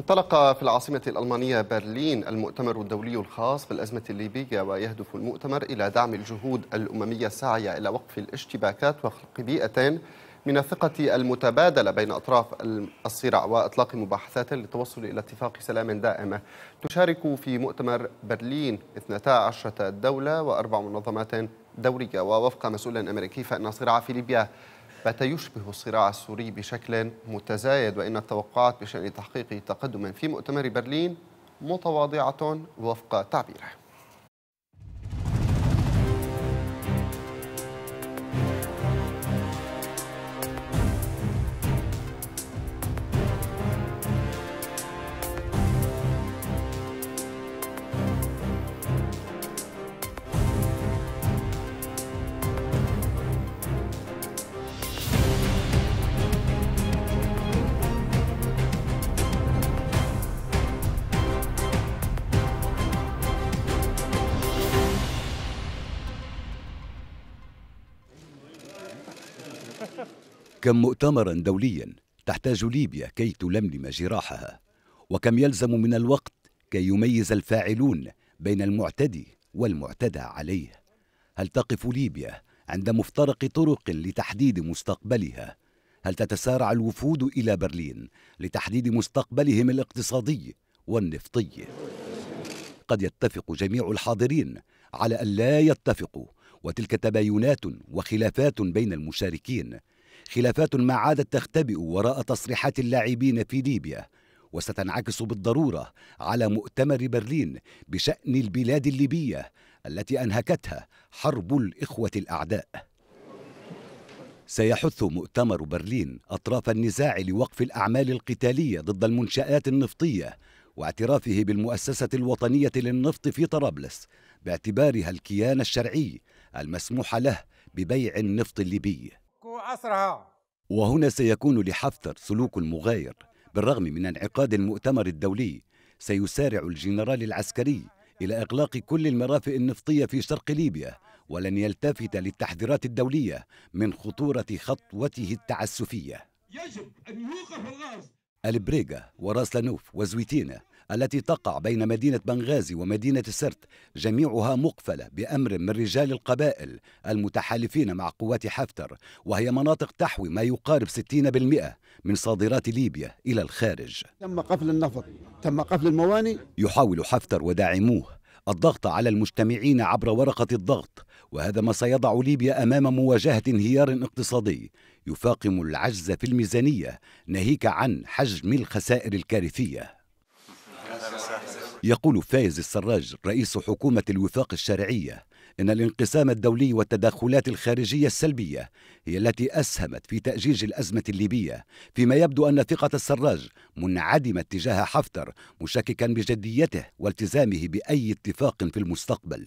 انطلق في العاصمة الألمانية برلين المؤتمر الدولي الخاص بالأزمة الليبية ويهدف المؤتمر إلى دعم الجهود الأممية الساعية إلى وقف الاشتباكات وخلق بيئة من الثقة المتبادلة بين أطراف الصراع وإطلاق مباحثات للتوصل إلى اتفاق سلام دائم تشارك في مؤتمر برلين 12 دولة وأربع منظمات دورية ووفق مسؤول أمريكي فإن الصراع في ليبيا بات يشبه الصراع السوري بشكل متزايد وإن التوقعات بشأن تحقيق تقدم في مؤتمر برلين متواضعة وفق تعبيره كم مؤتمرا دوليا تحتاج ليبيا كي تلملم جراحها وكم يلزم من الوقت كي يميز الفاعلون بين المعتدي والمعتدى عليه هل تقف ليبيا عند مفترق طرق لتحديد مستقبلها هل تتسارع الوفود الى برلين لتحديد مستقبلهم الاقتصادي والنفطي قد يتفق جميع الحاضرين على ان لا يتفقوا وتلك تباينات وخلافات بين المشاركين خلافات ما عادت تختبئ وراء تصريحات اللاعبين في ليبيا وستنعكس بالضروره على مؤتمر برلين بشان البلاد الليبيه التي انهكتها حرب الاخوه الاعداء سيحث مؤتمر برلين اطراف النزاع لوقف الاعمال القتاليه ضد المنشات النفطيه واعترافه بالمؤسسه الوطنيه للنفط في طرابلس باعتبارها الكيان الشرعي المسموح له ببيع النفط الليبي وهنا سيكون لحفتر سلوك المغاير بالرغم من انعقاد المؤتمر الدولي سيسارع الجنرال العسكري إلى إغلاق كل المرافئ النفطية في شرق ليبيا ولن يلتفت للتحذيرات الدولية من خطورة خطوته التعسفية يجب أن يوقف الغاز البريغا وراس وزويتينا التي تقع بين مدينة بنغازي ومدينة سرت جميعها مقفلة بأمر من رجال القبائل المتحالفين مع قوات حفتر وهي مناطق تحوي ما يقارب 60% من صادرات ليبيا إلى الخارج تم قفل النفط تم قفل المواني يحاول حفتر وداعموه الضغط على المجتمعين عبر ورقة الضغط وهذا ما سيضع ليبيا أمام مواجهة انهيار اقتصادي يفاقم العجز في الميزانية ناهيك عن حجم الخسائر الكارثية يقول فايز السراج رئيس حكومة الوفاق الشرعية إن الانقسام الدولي والتدخلات الخارجية السلبية هي التي أسهمت في تأجيج الأزمة الليبية فيما يبدو أن ثقة السراج منعدمة تجاه حفتر مشككا بجديته والتزامه بأي اتفاق في المستقبل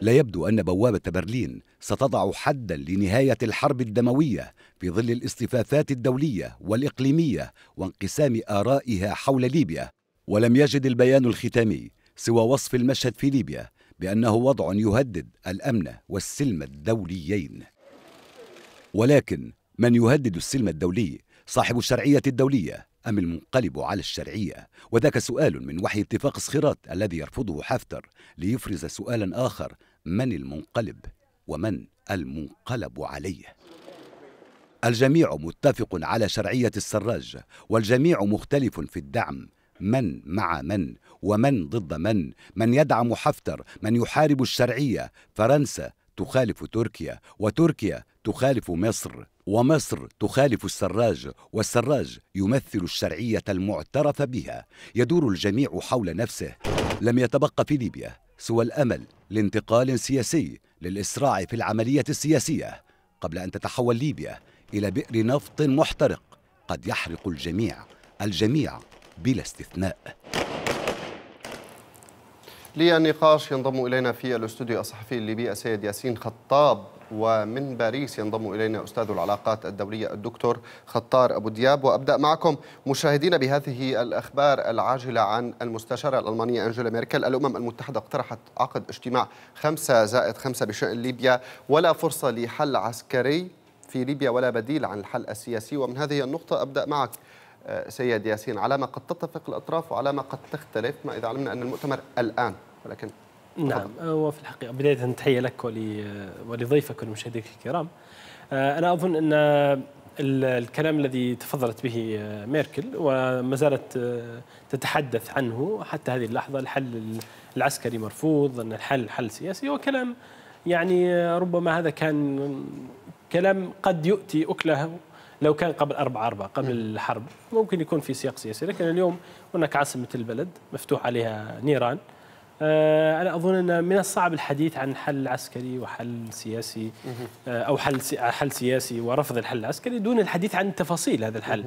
لا يبدو أن بوابة برلين ستضع حدا لنهاية الحرب الدموية في ظل الاصطفافات الدولية والإقليمية وانقسام آرائها حول ليبيا ولم يجد البيان الختامي سوى وصف المشهد في ليبيا بأنه وضع يهدد الأمن والسلم الدوليين ولكن من يهدد السلم الدولي صاحب الشرعية الدولية أم المنقلب على الشرعية؟ وذاك سؤال من وحي اتفاق صخيرات الذي يرفضه حفتر ليفرز سؤالا آخر من المنقلب ومن المنقلب عليه؟ الجميع متفق على شرعية السراج والجميع مختلف في الدعم من مع من ومن ضد من من يدعم حفتر من يحارب الشرعيه فرنسا تخالف تركيا وتركيا تخالف مصر ومصر تخالف السراج والسراج يمثل الشرعيه المعترف بها يدور الجميع حول نفسه لم يتبقى في ليبيا سوى الامل لانتقال سياسي للاسراع في العمليه السياسيه قبل ان تتحول ليبيا الى بئر نفط محترق قد يحرق الجميع الجميع بلا استثناء للنقاش ينضم إلينا في الاستوديو الصحفي الليبي السيد ياسين خطاب ومن باريس ينضم إلينا أستاذ العلاقات الدولية الدكتور خطار أبو دياب وأبدأ معكم مشاهدين بهذه الأخبار العاجلة عن المستشارة الألمانية أنجيلا ميركل الأمم المتحدة اقترحت عقد اجتماع خمسة زائد خمسة بشأن ليبيا ولا فرصة لحل عسكري في ليبيا ولا بديل عن الحل السياسي ومن هذه النقطة أبدأ معك سيد ياسين على ما قد تتفق الأطراف وعلى ما قد تختلف ما إذا علمنا أن المؤتمر الآن ولكن نعم وفي الحقيقة بداية تحية لك ولضيفك ولمشاهديك الكرام آه، أنا أظن أن الكلام الذي تفضلت به آه، ميركل وما زالت آه، تتحدث عنه حتى هذه اللحظة الحل العسكري مرفوض أن الحل حل سياسي وكلام يعني ربما هذا كان كلام قد يؤتي أكله لو كان قبل أربعة أربعة قبل الحرب ممكن يكون في سياق سياسي لكن اليوم هناك عاصمه البلد مفتوح عليها نيران آه، انا اظن ان من الصعب الحديث عن حل عسكري وحل سياسي آه، او حل حل سياسي ورفض الحل العسكري دون الحديث عن تفاصيل هذا الحل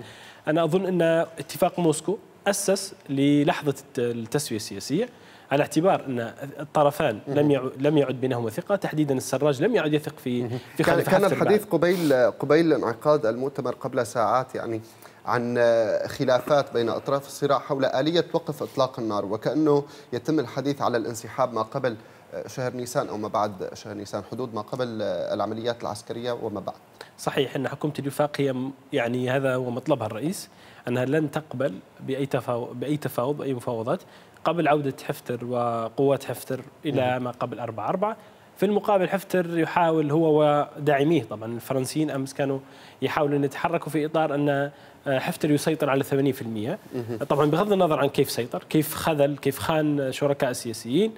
انا اظن ان اتفاق موسكو اسس للحظه التسويه السياسيه على اعتبار ان الطرفان لم لم يعد بينهما ثقه تحديدا السراج لم يعد يثق في في كان, كان الحديث قبيل قبيل انعقاد المؤتمر قبل ساعات يعني عن خلافات بين اطراف الصراع حول اليه وقف اطلاق النار وكانه يتم الحديث على الانسحاب ما قبل شهر نيسان او ما بعد شهر نيسان حدود ما قبل العمليات العسكريه وما بعد صحيح ان حكومه الوفاق هي يعني هذا هو مطلبها الرئيس انها لن تقبل باي تفاوض باي تفاوض اي مفاوضات قبل عودة حفتر وقوة حفتر إلى نعم. ما قبل 4 4 في المقابل حفتر يحاول هو وداعميه طبعا الفرنسيين امس كانوا يحاولوا ان يتحركوا في اطار ان آه، حفتر يسيطر على 80% طبعا بغض النظر عن كيف سيطر كيف خذل كيف خان شركاء السياسيين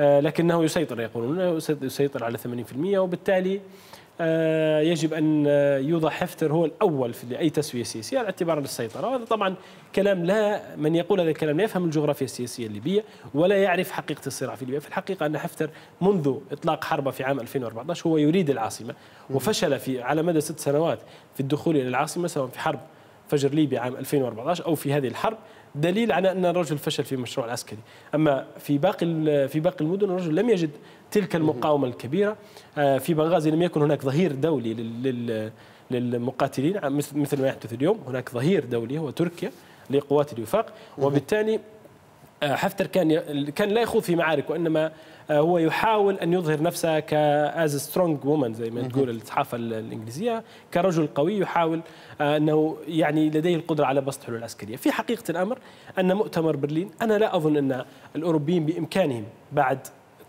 آه، لكنه يسيطر يقولون يسيطر على 80% وبالتالي آه، يجب أن يوضع حفتر هو الأول في أي تسوية سياسية على اعتبار السيطرة وهذا طبعا كلام لا من يقول هذا الكلام لا يفهم الجغرافيا السياسية الليبية ولا يعرف حقيقة الصراع في ليبيا في الحقيقة أن حفتر منذ إطلاق حربه في عام 2014 هو يريد العاصمة وفشل في على مدى ست سنوات في الدخول إلى العاصمة سواء في حرب فجر ليبيا عام 2014 أو في هذه الحرب دليل على ان الرجل فشل في مشروع العسكري اما في باقي في باقي المدن الرجل لم يجد تلك المقاومة الكبيرة آه، في بنغازي لم يكن هناك ظهير دولي للمقاتلين آه، مثل ما يحدث اليوم هناك ظهير دولي هو تركيا لقوات الوفاق وبالتالي آه، حفتر كان كان لا يخوض في معارك وانما هو يحاول ان يظهر نفسه كاز سترونج وومن زي ما تقول الصحافه الانجليزيه كرجل قوي يحاول انه يعني لديه القدره على بسط حلول عسكريه، في حقيقه الامر ان مؤتمر برلين انا لا اظن ان الاوروبيين بامكانهم بعد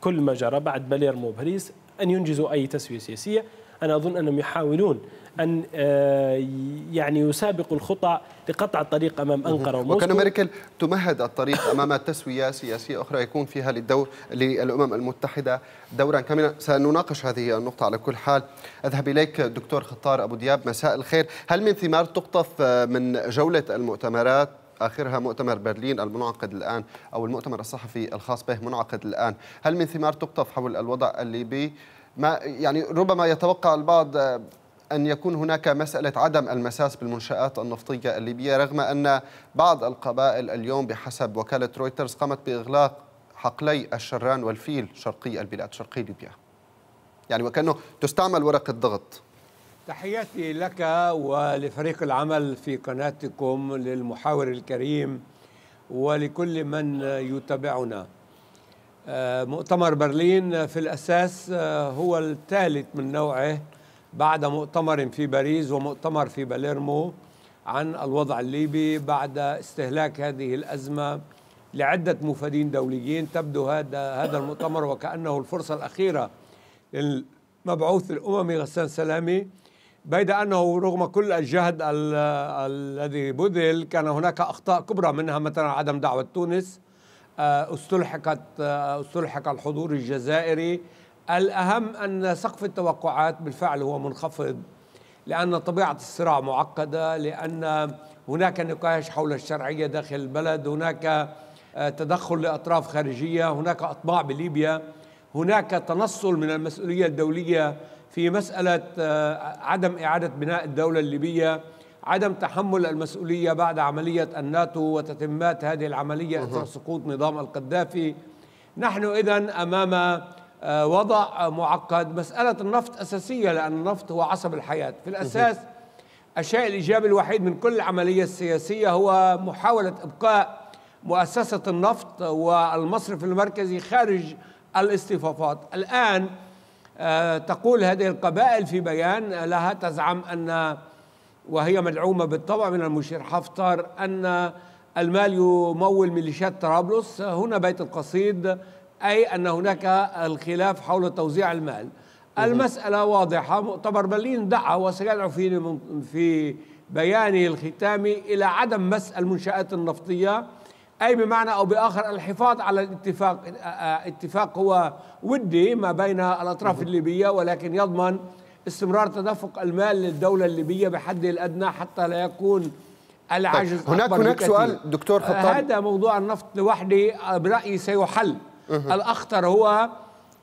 كل ما جرى بعد باليرمو وباريس أن ينجزوا أي تسوية سياسية أنا أظن أنهم يحاولون أن آه، يعني يسابقوا الخطى لقطع الطريق أمام أنقرة وموسكو وكان ميركل تمهد الطريق أمام تسوية سياسية أخرى يكون فيها للدور للأمم المتحدة دورا كاملا سنناقش هذه النقطة على كل حال أذهب إليك دكتور خطار أبو دياب مساء الخير هل من ثمار تقطف آه، من جولة المؤتمرات آخرها مؤتمر برلين المنعقد الآن أو المؤتمر الصحفي الخاص به منعقد الآن هل من ثمار تقطف حول الوضع الليبي ما يعني ربما يتوقع البعض آه، أن يكون هناك مسألة عدم المساس بالمنشآت النفطية الليبية رغم أن بعض القبائل اليوم بحسب وكالة رويترز قامت بإغلاق حقلي الشران والفيل شرقي البلاد شرقي ليبيا يعني وكأنه تستعمل ورقة ضغط تحياتي لك ولفريق العمل في قناتكم للمحاور الكريم ولكل من يتابعنا آه، مؤتمر برلين في الأساس آه، هو الثالث من نوعه بعد مؤتمر في باريس ومؤتمر في باليرمو عن الوضع الليبي بعد استهلاك هذه الأزمة لعدة مفادين دوليين تبدو هذا هذا المؤتمر وكأنه الفرصة الأخيرة للمبعوث الأممي غسان سلامي بيد أنه رغم كل الجهد الذي بذل كان هناك أخطاء كبرى منها مثلا عدم دعوة تونس آه، استلحقت آه، استلحق الحضور الجزائري الأهم أن سقف التوقعات بالفعل هو منخفض لأن طبيعة الصراع معقدة لأن هناك نقاش حول الشرعية داخل البلد هناك آه، تدخل لأطراف خارجية هناك أطماع بليبيا هناك تنصل من المسؤولية الدولية في مسألة آه، عدم إعادة بناء الدولة الليبية عدم تحمل المسؤولية بعد عملية الناتو وتتمات هذه العملية أثر سقوط نظام القذافي نحن إذا أمام آه، وضع معقد مسألة النفط أساسية لأن النفط هو عصب الحياة في الأساس الشيء الإيجابي الوحيد من كل العملية السياسية هو محاولة إبقاء مؤسسة النفط والمصرف المركزي خارج الاصطفافات الآن آه، تقول هذه القبائل في بيان لها تزعم أن وهي مدعومة بالطبع من المشير حفتر أن المال يمول ميليشيات طرابلس هنا بيت القصيد أي أن هناك الخلاف حول توزيع المال المسألة واضحة مؤتمر برلين دعا وسيدعو في في بيانه الختامي إلى عدم مس المنشآت النفطية أي بمعنى أو بآخر الحفاظ على الاتفاق اتفاق هو ودي ما بين الأطراف الليبية ولكن يضمن استمرار تدفق المال للدولة الليبية بحد الأدنى حتى لا يكون العجز طيب. هناك هناك بكثير. سؤال دكتور آه، خطاب هذا موضوع النفط لوحده برأيي سيحل الأخطر هو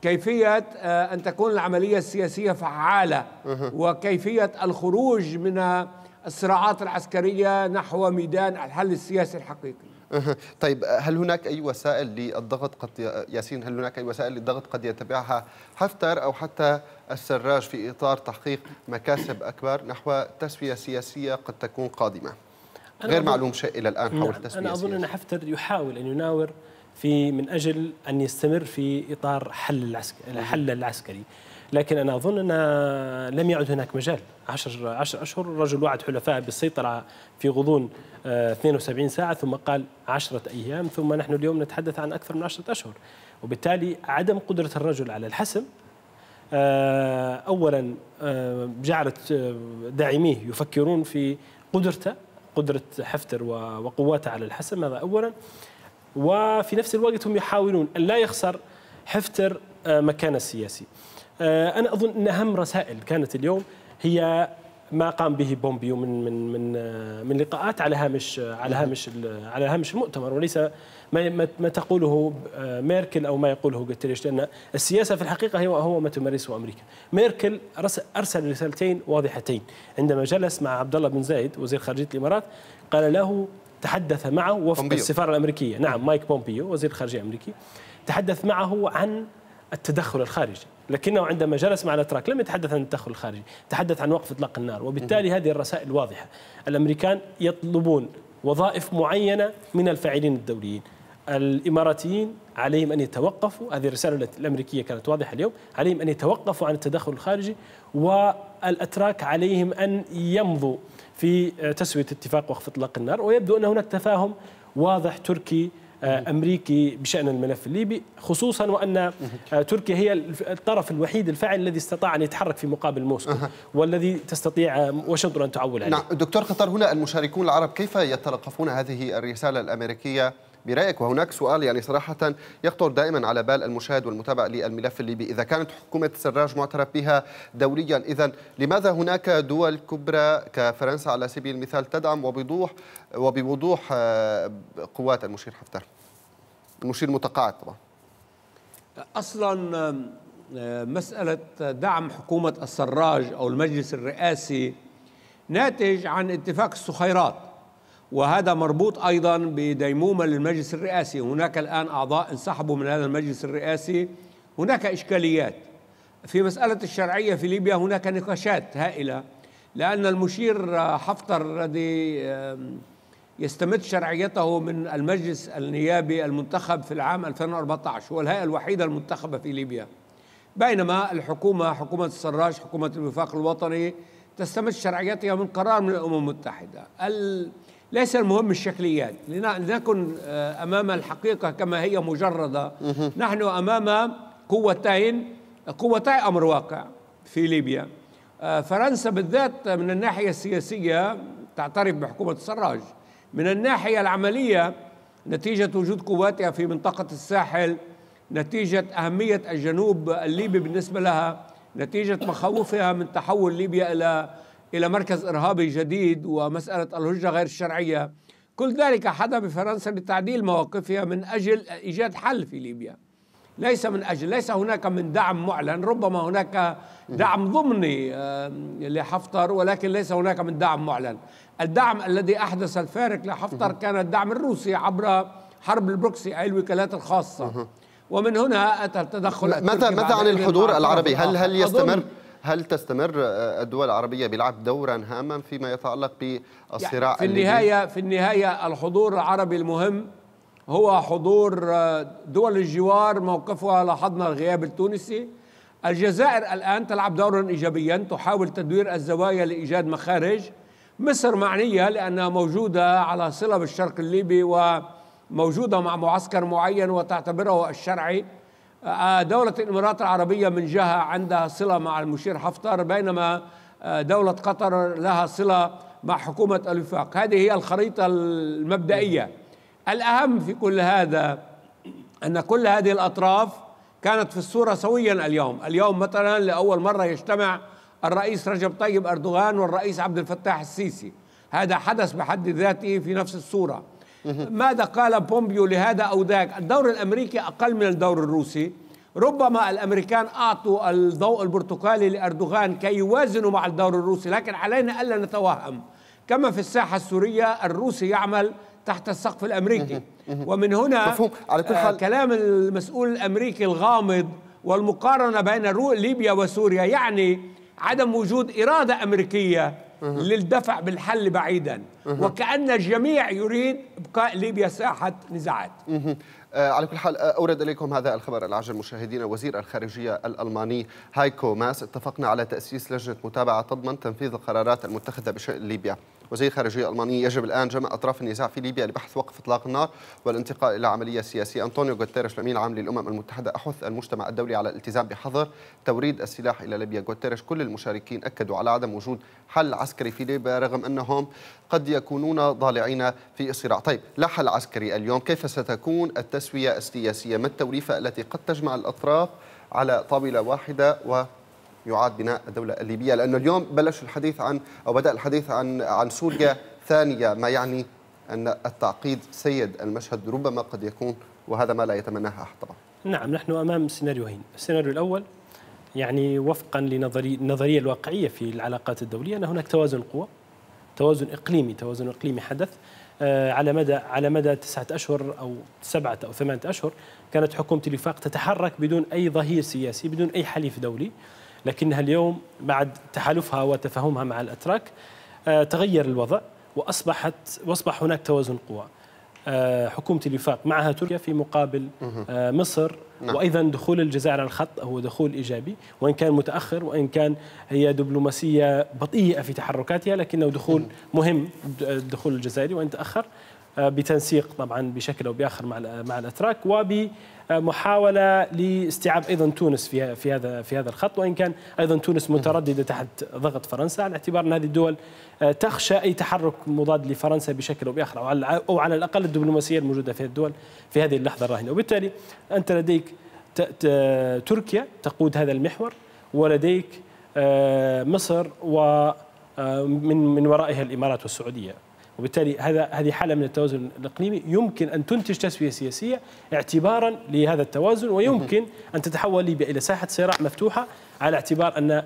كيفية آه، أن تكون العملية السياسية فعالة وكيفية الخروج من الصراعات العسكرية نحو ميدان الحل السياسي الحقيقي طيب هل هناك اي وسائل للضغط قد ياسين هل هناك اي وسائل للضغط قد يتبعها حفتر او حتى السراج في اطار تحقيق مكاسب اكبر نحو تسويه سياسيه قد تكون قادمه؟ غير معلوم شيء الى الان حول التسويه نعم، انا اظن ان حفتر يحاول ان يناور في من اجل ان يستمر في اطار حل العسكري حل العسكري لكن أنا أظن أن لم يعد هناك مجال 10 10 أشهر الرجل وعد حلفاء بالسيطرة في غضون 72 آه، ساعة ثم قال 10 أيام ثم نحن اليوم نتحدث عن أكثر من 10 أشهر وبالتالي عدم قدرة الرجل على الحسم آه، أولا آه، جعلت داعميه يفكرون في قدرته قدرة حفتر وقواته على الحسم هذا أولا وفي نفس الوقت هم يحاولون أن لا يخسر حفتر مكانه السياسي آه، انا اظن ان اهم رسائل كانت اليوم هي ما قام به بومبيو من من من آه، من لقاءات على هامش آه، على هامش على هامش المؤتمر وليس ما ما تقوله ميركل او ما يقوله جوتريش لان السياسه في الحقيقه هي هو ما تمارسه امريكا. ميركل ارسل رسالتين واضحتين عندما جلس مع عبد الله بن زايد وزير خارجيه الامارات قال له تحدث معه وفق بومبيو. السفاره الامريكيه، نعم مايك بومبيو وزير الخارجيه الامريكي تحدث معه عن التدخل الخارجي لكنه عندما جلس مع الاتراك لم يتحدث عن التدخل الخارجي تحدث عن وقف اطلاق النار وبالتالي هذه الرسائل واضحه الامريكان يطلبون وظائف معينه من الفاعلين الدوليين الاماراتيين عليهم ان يتوقفوا هذه الرساله الامريكيه كانت واضحه اليوم عليهم ان يتوقفوا عن التدخل الخارجي والاتراك عليهم ان يمضوا في آه، تسويه اتفاق وقف اطلاق النار ويبدو ان هناك تفاهم واضح تركي آه، أمريكي بشأن الملف الليبي خصوصا وأن آه، تركيا هي الطرف الوحيد الفاعل الذي استطاع أن يتحرك في مقابل موسكو أه. والذي تستطيع آه، واشنطن أن تعول عليه نعم دكتور خطر هنا المشاركون العرب كيف يتلقفون هذه الرسالة الأمريكية برايك وهناك سؤال يعني صراحه يخطر دائما على بال المشاهد والمتابع للملف الليبي اذا كانت حكومه السراج معترف بها دوليا اذا لماذا هناك دول كبرى كفرنسا على سبيل المثال تدعم وبوضوح وبوضوح آه، قوات المشير حفتر المشير المتقاعد طبعا اصلا آه، مساله دعم حكومه السراج او المجلس الرئاسي ناتج عن اتفاق السخيرات وهذا مربوط أيضا بديمومة للمجلس الرئاسي هناك الآن أعضاء انسحبوا من هذا المجلس الرئاسي هناك إشكاليات في مسألة الشرعية في ليبيا هناك نقاشات هائلة لأن المشير حفتر الذي يستمد شرعيته من المجلس النيابي المنتخب في العام 2014 هو الهيئة الوحيدة المنتخبة في ليبيا بينما الحكومة حكومة السراج حكومة الوفاق الوطني تستمد شرعيتها من قرار من الأمم المتحدة ليس المهم الشكليات لنكن آه، امام الحقيقه كما هي مجرده نحن امام قوتين قوتي امر واقع في ليبيا آه، فرنسا بالذات من الناحيه السياسيه تعترف بحكومه السراج من الناحيه العمليه نتيجه وجود قواتها في منطقه الساحل نتيجه اهميه الجنوب الليبي بالنسبه لها نتيجه مخاوفها من تحول ليبيا الى إلى مركز إرهابي جديد ومسألة الهجرة غير الشرعية كل ذلك حدا بفرنسا لتعديل مواقفها من أجل إيجاد حل في ليبيا ليس من أجل ليس هناك من دعم معلن ربما هناك دعم ضمني لحفتر ولكن ليس هناك من دعم معلن الدعم الذي أحدث الفارق لحفتر كان الدعم الروسي عبر حرب البروكسي أي الوكالات الخاصة ومن هنا أتى التدخل متى متى عن الحضور العربي هل هل يستمر هل تستمر الدول العربية بلعب دورا هاما فيما يتعلق بالصراع يعني في النهاية في النهاية الحضور العربي المهم هو حضور آه، دول الجوار موقفها لاحظنا الغياب التونسي الجزائر الآن تلعب دورا إيجابيا تحاول تدوير الزوايا لإيجاد مخارج مصر معنية لأنها موجودة على صلة بالشرق الليبي وموجودة مع معسكر معين وتعتبره الشرعي آه، دولة الإمارات العربية من جهة عندها صلة مع المشير حفتر بينما آه، دولة قطر لها صلة مع حكومة الوفاق هذه هي الخريطة المبدئية الأهم في كل هذا أن كل هذه الأطراف كانت في الصورة سويا اليوم اليوم مثلا لأول مرة يجتمع الرئيس رجب طيب أردوغان والرئيس عبد الفتاح السيسي هذا حدث بحد ذاته في نفس الصورة ماذا قال بومبيو لهذا أو ذاك الدور الأمريكي أقل من الدور الروسي ربما الامريكان اعطوا الضوء البرتقالي لاردوغان كي يوازنوا مع الدور الروسي لكن علينا الا نتوهم كما في الساحه السوريه الروسي يعمل تحت السقف الامريكي ومن هنا مفهوم. على كل حال آه، كلام المسؤول الامريكي الغامض والمقارنه بين ليبيا وسوريا يعني عدم وجود اراده امريكيه للدفع بالحل بعيدا وكأن الجميع يريد إبقاء ليبيا ساحة نزاعات آه، على كل حال آه، أورد إليكم هذا الخبر العاجل مشاهدينا وزير الخارجية الألماني هايكو ماس اتفقنا على تأسيس لجنة متابعة تضمن تنفيذ القرارات المتخذة بشأن ليبيا وزير الخارجية الالمانيه يجب الآن جمع أطراف النزاع في ليبيا لبحث وقف إطلاق النار والانتقال إلى عملية سياسية أنطونيو غوتيريش الأمين العام للأمم المتحدة أحث المجتمع الدولي على الالتزام بحظر توريد السلاح إلى ليبيا غوتيريش كل المشاركين أكدوا على عدم وجود حل عسكري في ليبيا رغم أنهم قد يكونون ضالعين في الصراع طيب لا حل عسكري اليوم كيف ستكون التسوية السياسية ما التوليفة التي قد تجمع الأطراف على طاولة واحدة و يعاد بناء الدولة الليبية لأنه اليوم بلش الحديث عن أو بدأ الحديث عن عن سوريا ثانية ما يعني أن التعقيد سيد المشهد ربما قد يكون وهذا ما لا يتمناه أحد طبعا نعم نحن أمام سيناريوهين السيناريو الأول يعني وفقا لنظرية الواقعية في العلاقات الدولية أن هناك توازن قوى توازن اقليمي توازن اقليمي حدث آه، على مدى على مدى تسعة أشهر أو سبعة أو ثمانية أشهر كانت حكومة الوفاق تتحرك بدون أي ظهير سياسي بدون أي حليف دولي لكنها اليوم بعد تحالفها وتفاهمها مع الأتراك آه، تغير الوضع وأصبحت وأصبح هناك توازن قوى آه، حكومة الوفاق معها تركيا في مقابل مصر نعم. وايضا دخول الجزائر على الخط هو دخول ايجابي وان كان متاخر وان كان هي دبلوماسيه بطيئه في تحركاتها لكنه دخول مهم دخول الجزائري وان تاخر آه، بتنسيق طبعا بشكل او باخر مع مع الاتراك ومحاوله لاستيعاب ايضا تونس في في هذا في هذا الخط وان كان ايضا تونس متردده تحت ضغط فرنسا على اعتبار ان هذه الدول آه، تخشى اي تحرك مضاد لفرنسا بشكل او باخر او على او على الاقل الدبلوماسيه الموجوده في الدول في هذه اللحظه الراهنه وبالتالي انت لديك تركيا تقود هذا المحور ولديك آه، مصر ومن من ورائها الامارات والسعوديه وبالتالي هذا هذه حاله من التوازن الاقليمي يمكن ان تنتج تسويه سياسيه اعتبارا لهذا التوازن ويمكن ان تتحول ليبيا الى ساحه صراع مفتوحه على اعتبار ان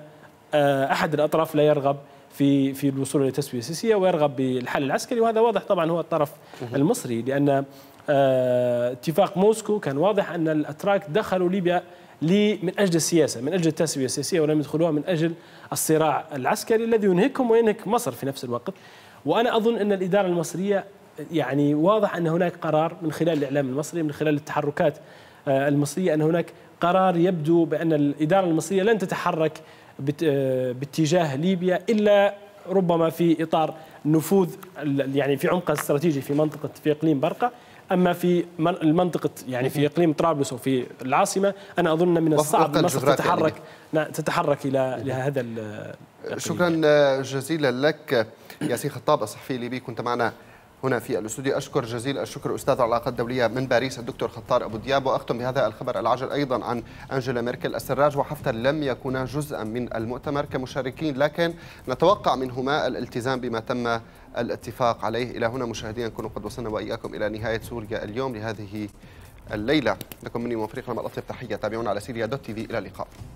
آه، احد الاطراف لا يرغب في في الوصول الى تسويه سياسيه ويرغب بالحل العسكري وهذا واضح طبعا هو الطرف المصري لان آه، اتفاق موسكو كان واضح ان الاتراك دخلوا ليبيا لي من اجل السياسه من اجل التسويه السياسيه ولم يدخلوها من اجل الصراع العسكري الذي ينهكهم وينهك مصر في نفس الوقت وانا اظن ان الاداره المصريه يعني واضح ان هناك قرار من خلال الاعلام المصري من خلال التحركات آه، المصريه ان هناك قرار يبدو بان الاداره المصريه لن تتحرك آه، باتجاه ليبيا الا ربما في اطار نفوذ يعني في عمقها الاستراتيجي في منطقه في اقليم برقه اما في المنطقه يعني في اقليم طرابلس وفي العاصمه انا اظن من الصعب مصر تتحرك يعني. تتحرك الى هذا شكرا آه، جزيلا لك ياسين خطاب الصحفي الليبي كنت معنا هنا في الاستوديو أشكر جزيل الشكر أستاذ العلاقات الدولية من باريس الدكتور خطار أبو دياب وأختم بهذا الخبر العاجل أيضا عن أنجيلا ميركل السراج وحفتر لم يكونا جزءا من المؤتمر كمشاركين لكن نتوقع منهما الالتزام بما تم الاتفاق عليه إلى هنا مشاهدينا نكون قد وصلنا وإياكم إلى نهاية سوريا اليوم لهذه الليلة لكم مني وفريق الأطيب تحية تابعونا على سيريا دوت تي في إلى اللقاء